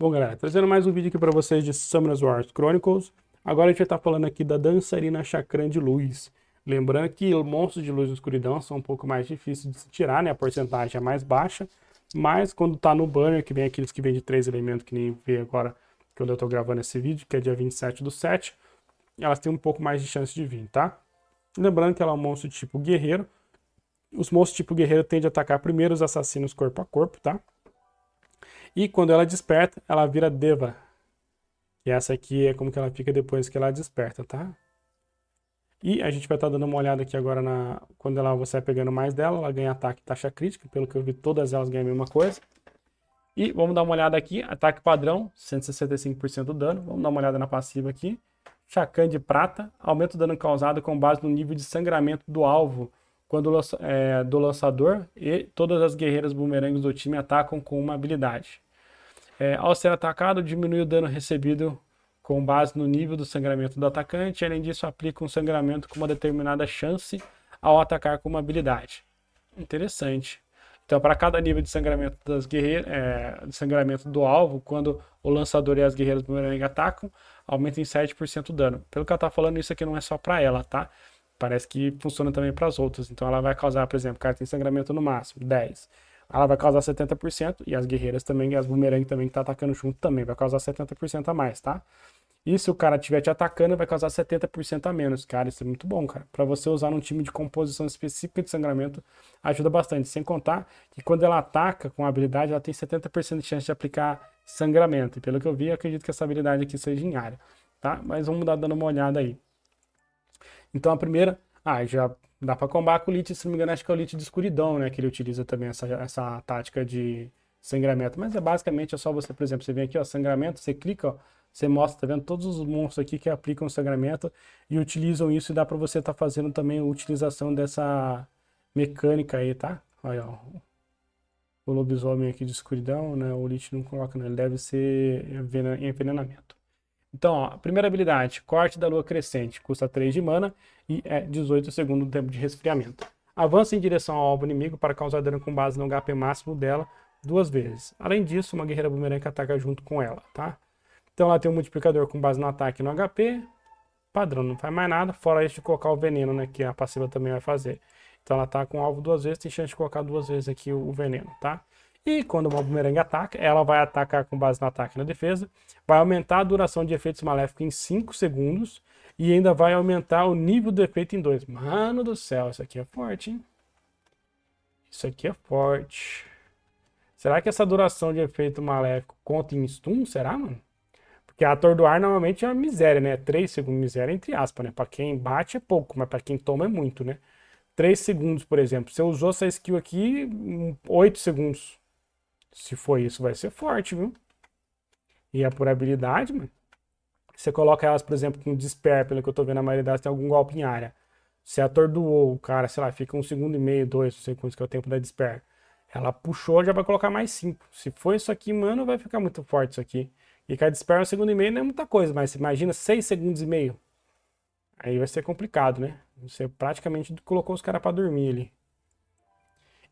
Bom, galera, trazendo mais um vídeo aqui para vocês de Summoner's Wars Chronicles. Agora a gente vai estar tá falando aqui da dançarina Chakran de Luz. Lembrando que monstros de luz e escuridão são um pouco mais difíceis de se tirar, né? A porcentagem é mais baixa. Mas quando tá no banner, que vem aqueles que vêm de três elementos, que nem vê agora quando é eu tô gravando esse vídeo, que é dia 27 do 7, elas têm um pouco mais de chance de vir, tá? Lembrando que ela é um monstro tipo guerreiro. Os monstros tipo guerreiro tendem a atacar primeiro os assassinos corpo a corpo, tá? E quando ela desperta, ela vira Deva. E essa aqui é como que ela fica depois que ela desperta, tá? E a gente vai estar tá dando uma olhada aqui agora na quando ela você vai pegando mais dela, ela ganha ataque e taxa crítica, pelo que eu vi todas elas ganham a mesma coisa. E vamos dar uma olhada aqui, ataque padrão, 165% do dano. Vamos dar uma olhada na passiva aqui. Chacan de prata, aumenta o dano causado com base no nível de sangramento do alvo quando é, do lançador e todas as guerreiras bumerangues do time atacam com uma habilidade. É, ao ser atacado, diminui o dano recebido com base no nível do sangramento do atacante. Além disso, aplica um sangramento com uma determinada chance ao atacar com uma habilidade. Interessante. Então, para cada nível de sangramento das guerreiras, é, de sangramento do alvo, quando o lançador e as guerreiras do primeiro rank atacam, aumenta em 7% o dano. Pelo que ela está falando, isso aqui não é só para ela, tá? Parece que funciona também para as outras. Então, ela vai causar, por exemplo, o cara tem sangramento no máximo, 10 ela vai causar 70% e as guerreiras também, e as bumerangue também que tá atacando junto também, vai causar 70% a mais, tá? E se o cara estiver te atacando, vai causar 70% a menos. Cara, isso é muito bom, cara. Para você usar num time de composição específica de sangramento, ajuda bastante. Sem contar que quando ela ataca com a habilidade, ela tem 70% de chance de aplicar sangramento. E pelo que eu vi, eu acredito que essa habilidade aqui seja em área, tá? Mas vamos dar dando uma olhada aí. Então a primeira ah, já dá para combater com o Lich, se não me engano, acho que é o Lich de escuridão, né? Que ele utiliza também essa, essa tática de sangramento. Mas é basicamente é só você, por exemplo, você vem aqui, ó, sangramento, você clica, ó, você mostra, tá vendo? Todos os monstros aqui que aplicam sangramento e utilizam isso e dá para você estar tá fazendo também a utilização dessa mecânica aí, tá? Olha, ó. O lobisomem aqui de escuridão, né? O Lich não coloca, né? Ele deve ser envenenamento. Então, ó, primeira habilidade, corte da lua crescente, custa 3 de mana e é 18 segundos do tempo de resfriamento. Avança em direção ao alvo inimigo para causar dano com base no HP máximo dela duas vezes. Além disso, uma guerreira bumerangue ataca junto com ela, tá? Então ela tem um multiplicador com base no ataque e no HP, padrão, não faz mais nada, fora isso de colocar o veneno, né, que a passiva também vai fazer. Então ela tá com o alvo duas vezes, tem chance de colocar duas vezes aqui o, o veneno, tá? E quando uma bumerangue ataca, ela vai atacar com base no ataque e na defesa, vai aumentar a duração de efeitos maléficos em 5 segundos e ainda vai aumentar o nível do efeito em 2. Mano do céu, isso aqui é forte, hein? Isso aqui é forte. Será que essa duração de efeito maléfico conta em stun? Será, mano? Porque atordoar normalmente é uma miséria, né? 3 segundos, miséria entre aspas, né? Pra quem bate é pouco, mas pra quem toma é muito, né? 3 segundos, por exemplo. Você usou essa skill aqui, 8 hum, segundos se for isso, vai ser forte, viu? E a é por habilidade, mano. Você coloca elas, por exemplo, com despair, pelo que eu tô vendo, a maioria delas tem algum golpe em área. Você atordoou o cara, sei lá, fica um segundo e meio, dois, não sei quantos que é o tempo da despair. Ela puxou, já vai colocar mais cinco. Se for isso aqui, mano, vai ficar muito forte isso aqui. E cada despair um segundo e meio não é muita coisa, mas imagina seis segundos e meio. Aí vai ser complicado, né? Você praticamente colocou os caras para dormir ali.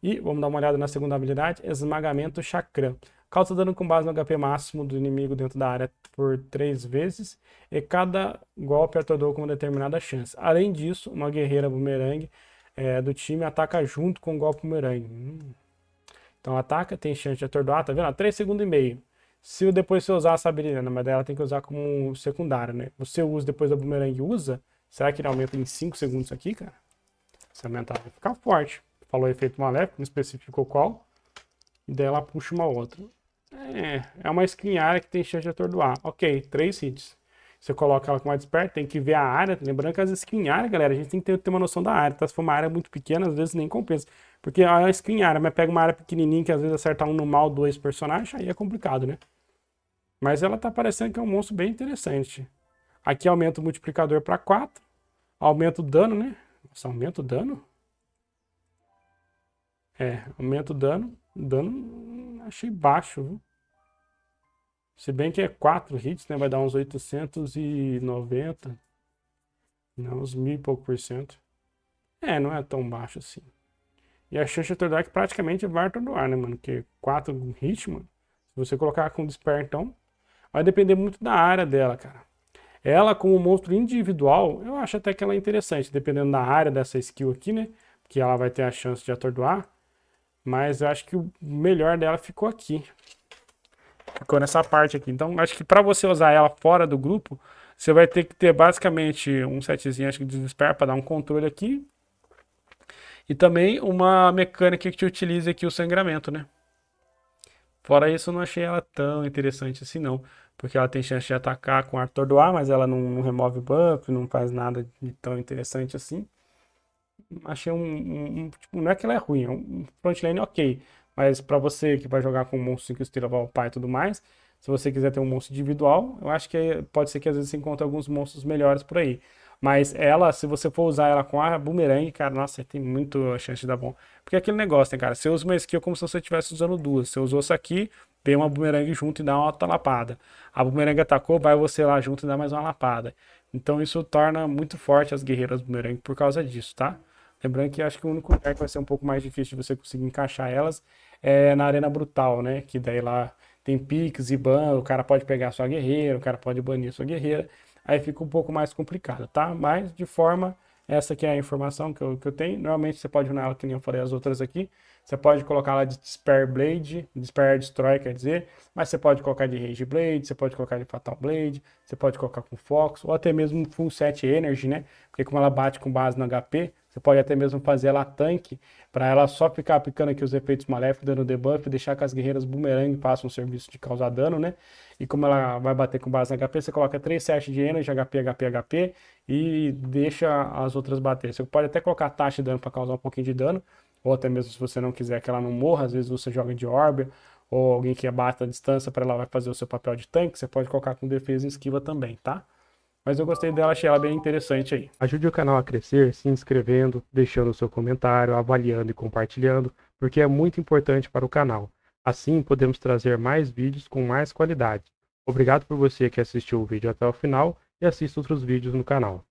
E vamos dar uma olhada na segunda habilidade, Esmagamento Chakram. Causa dano com base no HP máximo do inimigo dentro da área por 3 vezes, e cada golpe atordou com uma determinada chance. Além disso, uma guerreira bumerangue é, do time ataca junto com o golpe bumerangue. Hum. Então ataca, tem chance de atordoar, tá vendo? Ah, 3 segundos e meio. Se depois você usar essa habilidade, mas ela tem que usar como secundária, né? Você usa depois da bumerangue usa, será que ele aumenta em 5 segundos aqui, cara? Se aumentar, vai ficar forte falou efeito maléfico, não especificou qual. E daí ela puxa uma outra. É, é uma skin área que tem chance de atordoar. Ok, três hits. Você coloca ela com mais desperta, tem que ver a área. Lembrando né? que é as skin área, galera, a gente tem que ter, ter uma noção da área. Tá? Se for uma área muito pequena, às vezes nem compensa. Porque é uma skin área, mas pega uma área pequenininha que às vezes acerta um no mal, dois personagens, aí é complicado, né? Mas ela tá parecendo que é um monstro bem interessante. Aqui aumenta o multiplicador para 4. Aumenta o dano, né? Nossa, aumenta o dano? É, aumenta o dano. O dano achei baixo, viu? Se bem que é 4 hits, né? Vai dar uns 890. Não, uns mil e pouco por cento. É, não é tão baixo assim. E a chance de que praticamente vai atordoar, né, mano? Porque 4 hits, mano. Se você colocar com despertão, vai depender muito da área dela, cara. Ela, como monstro individual, eu acho até que ela é interessante, dependendo da área dessa skill aqui, né? Que ela vai ter a chance de atordoar. Mas eu acho que o melhor dela ficou aqui. Ficou nessa parte aqui. Então, acho que para você usar ela fora do grupo, você vai ter que ter basicamente um setzinho, acho que de desespero para dar um controle aqui. E também uma mecânica que te utilize aqui o sangramento, né? Fora isso, eu não achei ela tão interessante assim, não. Porque ela tem chance de atacar com o Arthur do Ar, mas ela não remove buff, não faz nada de tão interessante assim achei um, um, tipo, não é que ela é ruim, é um frontlane ok, mas para você que vai jogar com um monstro 5 estrelas, pai e tudo mais, se você quiser ter um monstro individual, eu acho que pode ser que às vezes você encontre alguns monstros melhores por aí. Mas ela, se você for usar ela com a boomerang, cara, nossa, tem muito chance de dar bom. Porque é aquele negócio, né, cara? Você usa uma skill como se você estivesse usando duas. Você usou essa aqui, vem uma boomerang junto e dá uma lapada A boomerang atacou, vai você lá junto e dá mais uma lapada. Então isso torna muito forte as guerreiras boomerang por causa disso, tá? Lembrando que acho que o único lugar que vai ser um pouco mais difícil de você conseguir encaixar elas é na Arena Brutal, né? Que daí lá tem piques e ban, o cara pode pegar sua guerreira, o cara pode banir sua guerreira. Aí fica um pouco mais complicado, tá? Mas de forma, essa aqui é a informação que eu, que eu tenho. Normalmente você pode unir ela, que nem eu falei as outras aqui. Você pode colocar lá de Despair Blade, Despair Destroy, quer dizer. Mas você pode colocar de Rage Blade, você pode colocar de Fatal Blade, você pode colocar com Fox, ou até mesmo Full Set Energy, né? Porque como ela bate com base no HP, você pode até mesmo fazer ela tanque, para ela só ficar aplicando aqui os efeitos maléficos, dando debuff, deixar que as guerreiras boomerang façam um serviço de causar dano, né? E como ela vai bater com base na HP, você coloca 3 sets de energy, HP, HP, HP, e deixa as outras bater. Você pode até colocar taxa de dano para causar um pouquinho de dano, ou até mesmo se você não quiser que ela não morra, às vezes você joga de orbe, ou alguém que abata a distância para ela vai fazer o seu papel de tanque, você pode colocar com defesa e esquiva também, tá? Mas eu gostei dela, achei ela bem interessante aí. Ajude o canal a crescer se inscrevendo, deixando seu comentário, avaliando e compartilhando, porque é muito importante para o canal. Assim podemos trazer mais vídeos com mais qualidade. Obrigado por você que assistiu o vídeo até o final e assista outros vídeos no canal.